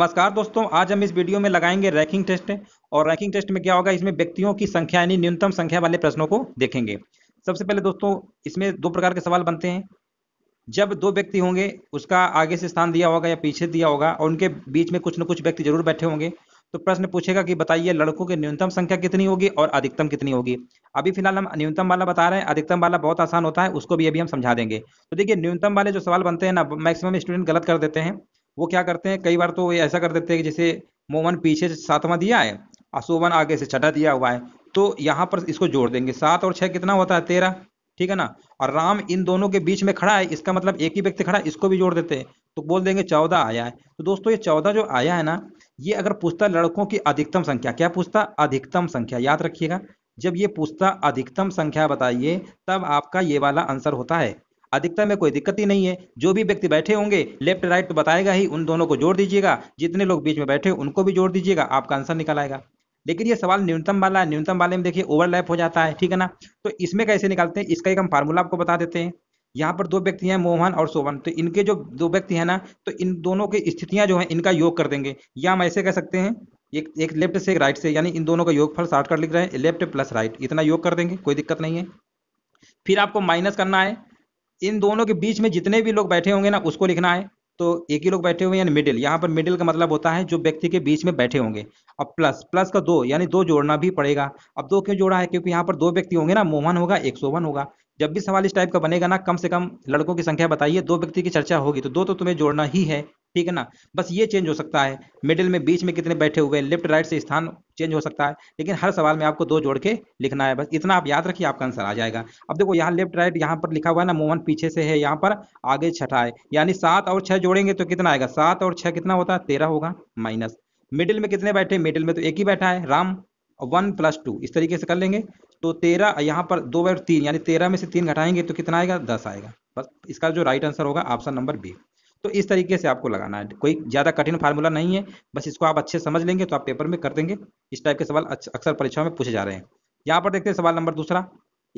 नमस्कार दोस्तों आज हम इस वीडियो में लगाएंगे रैंकिंग टेस्ट और रैंकिंग टेस्ट में क्या होगा इसमें व्यक्तियों की संख्या यानी न्यूनतम संख्या वाले प्रश्नों को देखेंगे सबसे पहले दोस्तों इसमें दो प्रकार के सवाल बनते हैं जब दो व्यक्ति होंगे उसका आगे से स्थान दिया होगा या पीछे दिया होगा और उनके बीच में कुछ न कुछ व्यक्ति जरूर बैठे होंगे तो प्रश्न पूछेगा कि बताइए लड़कों की न्यूनतम संख्या कितनी होगी और अधिकतम कितनी होगी अभी फिलहाल हम न्यूनतम वाला बता रहे हैं अधिकतम वाला बहुत आसान होता है उसको भी अभी हम समझा देंगे तो देखिए न्यूनतम वाले जो सवाल बनते हैं ना मैक्सिमम स्टूडेंट गलत कर देते हैं वो क्या करते हैं कई बार तो ये ऐसा कर देते हैं कि जैसे मोमन पीछे सातवां दिया है और सोवन आगे से छठा दिया हुआ है तो यहाँ पर इसको जोड़ देंगे सात और छः कितना होता है तेरह ठीक है ना और राम इन दोनों के बीच में खड़ा है इसका मतलब एक ही व्यक्ति खड़ा है इसको भी जोड़ देते हैं तो बोल देंगे चौदह आया है तो दोस्तों ये चौदह जो आया है ना ये अगर पूछता लड़कों की अधिकतम संख्या क्या पूछता अधिकतम संख्या याद रखिएगा जब ये पूछता अधिकतम संख्या बताइए तब आपका ये वाला आंसर होता है अधिकतर में कोई दिक्कत ही नहीं है जो भी व्यक्ति बैठे होंगे लेफ्ट राइट तो बताएगा ही उन दोनों को जोड़ दीजिएगा जितने लोग बीच में बैठे उनको भी जोड़ दीजिएगा आपका आंसर निकल आएगा लेकिन ये सवाल न्यूनतम वाला है न्यूनतम वाले में देखिए ओवरलैप हो जाता है ठीक है ना तो इसमें कैसे निकालते हैं इसका एक हम फार्मूला आपको बता देते हैं यहाँ पर दो व्यक्ति हैं मोहन और सोवन तो इनके जो दो व्यक्ति हैं ना तो इन दोनों की स्थितियां जो है इनका योग कर देंगे या हम ऐसे कह सकते हैं एक एक लेफ्ट से एक राइट से यानी इन दोनों का योग योगफल शॉर्टकट लिख रहे हैं लेफ्ट प्लस राइट इतना योग कर देंगे कोई दिक्कत नहीं है फिर आपको माइनस करना है इन दोनों के बीच में जितने भी लोग बैठे होंगे ना उसको लिखना है तो एक ही लोग बैठे हुए यानी मिडिल यहाँ पर मिडिल का मतलब होता है जो व्यक्ति के बीच में बैठे होंगे अब प्लस प्लस का दो यानी दो जोड़ना भी पड़ेगा अब दो क्यों जोड़ा है क्योंकि यहाँ पर दो व्यक्ति होंगे ना मोहन होगा एक सोवन होगा जब भी सवाल इस टाइप का बनेगा ना कम से कम लड़कों की संख्या बताइए दो व्यक्ति की चर्चा होगी तो दो तो तुम्हें जोड़ना ही है ठीक है ना बस ये चेंज हो सकता है मिडिल में बीच में कितने बैठे हुए लेफ्ट राइट से स्थान चेंज हो सकता है लेकिन हर सवाल में आपको दो जोड़ के लिखना है बस इतना आप याद रखिए आपका आंसर आ जाएगा अब देखो यहाँ लेफ्ट राइट यहाँ पर लिखा हुआ है ना मोहन पीछे से है यहाँ पर आगे छठा है यानी सात और छह जोड़ेंगे तो कितना आएगा सात और छह कितना होता है तेरह होगा माइनस मिडिल में कितने बैठे मिडिल में तो एक ही बैठा है राम वन प्लस टू इस तरीके से कर लेंगे तो तेरह यहाँ पर दो बार तीन यानी तेरह में से तीन घटाएंगे तो कितना आएगा दस आएगा बस इसका जो राइट आंसर होगा ऑप्शन नंबर बी तो इस तरीके से आपको लगाना है कोई ज़्यादा कठिन फार्मूला नहीं है बस इसको आप अच्छे समझ लेंगे तो आप पेपर में कर देंगे इस टाइप के सवाल अक्सर परीक्षाओं में पूछे जा रहे हैं यहाँ पर देखते हैं सवाल नंबर दूसरा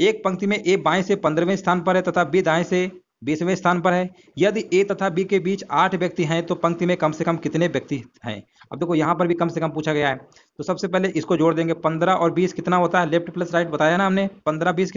एक पंक्ति में ए बाएं से पंद्रहवें स्थान पर है तथा बी दाएं से बीसवें स्थान पर है यदि ए तथा बी के बीच आठ व्यक्ति हैं तो पंक्ति में कम से कम कितने व्यक्ति हैं अब देखो यहाँ पर भी कम से कम पूछा गया है तो सबसे पहले इसको जोड़ देंगे पंद्रह और बीस कितना होता है लेफ्ट प्लस राइट बताया ना हमने पंद्रह बीस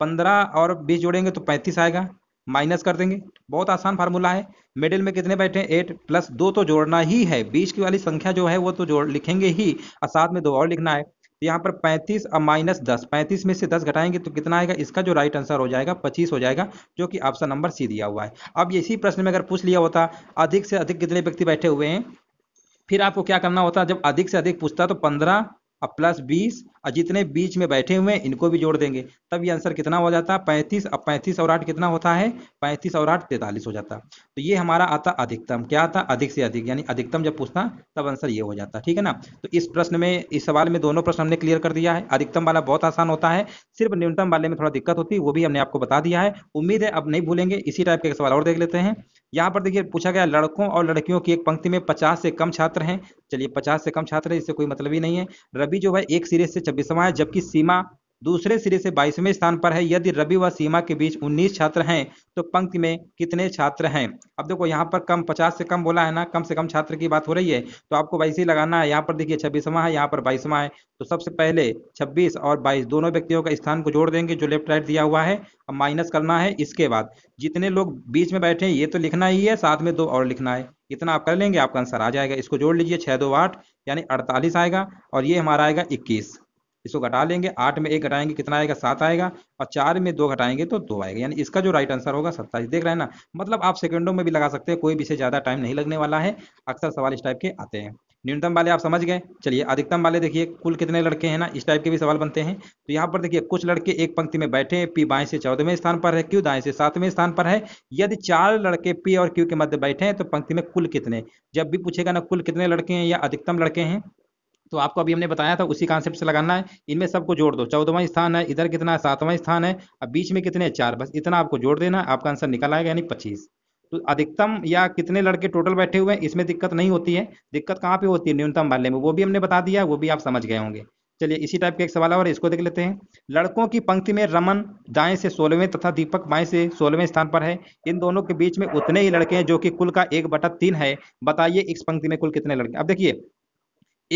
पंद्रह और बीस जोड़ेंगे तो पैंतीस आएगा माइनस कर देंगे बहुत आसान फार्मूला है मिडिल में कितने बैठे हैं एट प्लस दो तो जोड़ना ही है बीस की वाली संख्या जो है वो तो जोड़ लिखेंगे ही और साथ में दो और लिखना है तो यहाँ पर 35 और माइनस दस पैंतीस में से 10 घटाएंगे तो कितना आएगा इसका जो राइट आंसर हो जाएगा 25 हो जाएगा जो कि ऑप्शन नंबर सी दिया हुआ है अब इसी प्रश्न में अगर पूछ लिया होता अधिक से अधिक कितने व्यक्ति बैठे हुए हैं फिर आपको क्या करना होता जब अधिक से अधिक पूछता तो पंद्रह अब प्लस बीस और जितने बीच में बैठे हुए हैं इनको भी जोड़ देंगे तब ये आंसर कितना हो जाता है पैंतीस अब पैंतीस और आठ कितना होता है पैंतीस और आठ तैतालीस हो जाता तो ये हमारा आता अधिकतम क्या आता अधिक से अधिक यानी अधिकतम जब पूछता तब आंसर ये हो जाता ठीक है ना तो इस प्रश्न में इस सवाल में दोनों प्रश्न हमने क्लियर कर दिया है अधिकतम वाला बहुत आसान होता है सिर्फ न्यूनतम वाले में थोड़ा दिक्कत होती है वो भी हमने आपको बता दिया है उम्मीद है अब नहीं भूलेंगे इसी टाइप के सवाल और देख लेते हैं यहाँ पर देखिए पूछा गया लड़कों और लड़कियों की एक पंक्ति में पचास से कम छात्र हैं चलिए पचास से कम छात्र है इससे कोई मतलब ही नहीं है रवि जो है एक सीरीज से छब्बीसवा है जबकि सीमा दूसरे सिरे से बाईसवें स्थान पर है यदि रवि व सीमा के बीच 19 छात्र हैं तो पंक्ति में कितने छात्र हैं अब देखो यहाँ पर कम 50 से कम बोला है ना कम से कम छात्र की बात हो रही है तो आपको वैसे ही लगाना है यहाँ पर देखिए छब्बीसवा है यहाँ पर बाईसवा है तो सबसे पहले छब्बीस और बाईस दोनों व्यक्तियों का स्थान को जोड़ देंगे जो लेफ्ट राइट दिया हुआ है अब माइनस करना है इसके बाद जितने लोग बीच में बैठे हैं ये तो लिखना ही है साथ में दो और लिखना है इतना आप कर लेंगे आपका आंसर आ जाएगा इसको जोड़ लीजिए छह दो आठ यानी अड़तालीस आएगा और ये हमारा आएगा इक्कीस इसको घटा लेंगे आठ में एक घटाएंगे कितना आएगा सात आएगा और चार में दो घटाएंगे तो दो आएगा यानी इसका जो राइट आंसर होगा सत्ताईस देख रहे हैं ना मतलब आप सेकंडों में भी लगा सकते हैं कोई भी से ज़्यादा टाइम नहीं लगने वाला है अक्सर सवाल इस टाइप के आते हैं न्यूनतम वाले आप समझ गए चलिए अधिकतम वाले देखिए कुल कितने लड़के हैं ना इस टाइप के भी सवाल बनते हैं तो यहाँ पर देखिए कुछ लड़के एक पंक्ति में बैठे हैं पी बाएं से चौदहवें स्थान पर है क्यू दाएं से सातवें स्थान पर है यदि चार लड़के पी और क्यू के मध्य बैठे हैं तो पंक्ति में कुल कितने जब भी पूछेगा ना कुल कितने लड़के हैं या अधिकतम लड़के हैं तो आपको अभी हमने बताया था उसी कॉन्सेप्ट से लगाना है इनमें सबको जोड़ दो चौदहवां स्थान है इधर कितना है सातवां स्थान है अब बीच में कितने चार बस इतना आपको जोड़ देना है आपका आंसर निकल आएगा यानी पच्चीस तो अधिकतम या कितने लड़के टोटल बैठे हुए हैं इसमें दिक्कत नहीं होती है दिक्कत कहाँ पे होती है न्यूनतम वाले में वो भी हमने बता दिया वो भी आप समझ गए होंगे चलिए इसी टाइप का एक सवाल और इसको देख लेते हैं लड़कों की पंक्ति में रमन दाएं से सोलहवें तथा दीपक बाएं से सोलहवें स्थान पर है इन दोनों के बीच में उतने ही लड़के हैं जो कि कुल का एक बटा तीन है बताइए इस पंक्ति में कुल कितने लड़के अब देखिए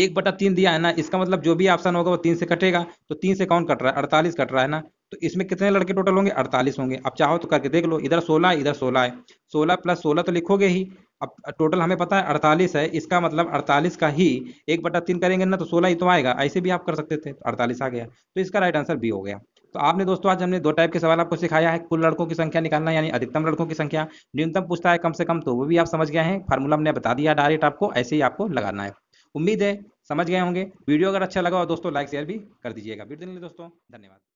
एक बटा तीन दिया है ना इसका मतलब जो भी ऑप्शन होगा वो तीन से कटेगा तो तीन से कौन कट रहा है अड़तालीस कट रहा है ना तो इसमें कितने लड़के टोटल होंगे अड़तालीस होंगे आप चाहो तो करके देख लो इधर सोलह इधर सोलह है सोलह प्लस सोलह तो लिखोगे ही अब टोटल हमें पता है अड़तालीस है इसका मतलब अड़तालीस का ही एक बटा तीन करेंगे ना तो सोलह ही तो आएगा ऐसे भी आप कर सकते थे अड़तालीस आ गया तो इसका राइट आंसर बी हो गया तो आपने दोस्तों आज हमने दो टाइप के सवाल आपको सिखाया है कुल लड़कों की संख्या निकालना यानी अधिकतम लड़कों की संख्या न्यूनतम पूछता है कम से कम तो वो भी आप समझ गए हैं फार्मूला हमने बता दिया डायरेक्ट आपको ऐसे ही आपको लगाना है उम्मीद है समझ गए होंगे वीडियो अगर अच्छा लगा हो दोस्तों लाइक शेयर भी कर दीजिएगा वीडियो देने दोस्तों धन्यवाद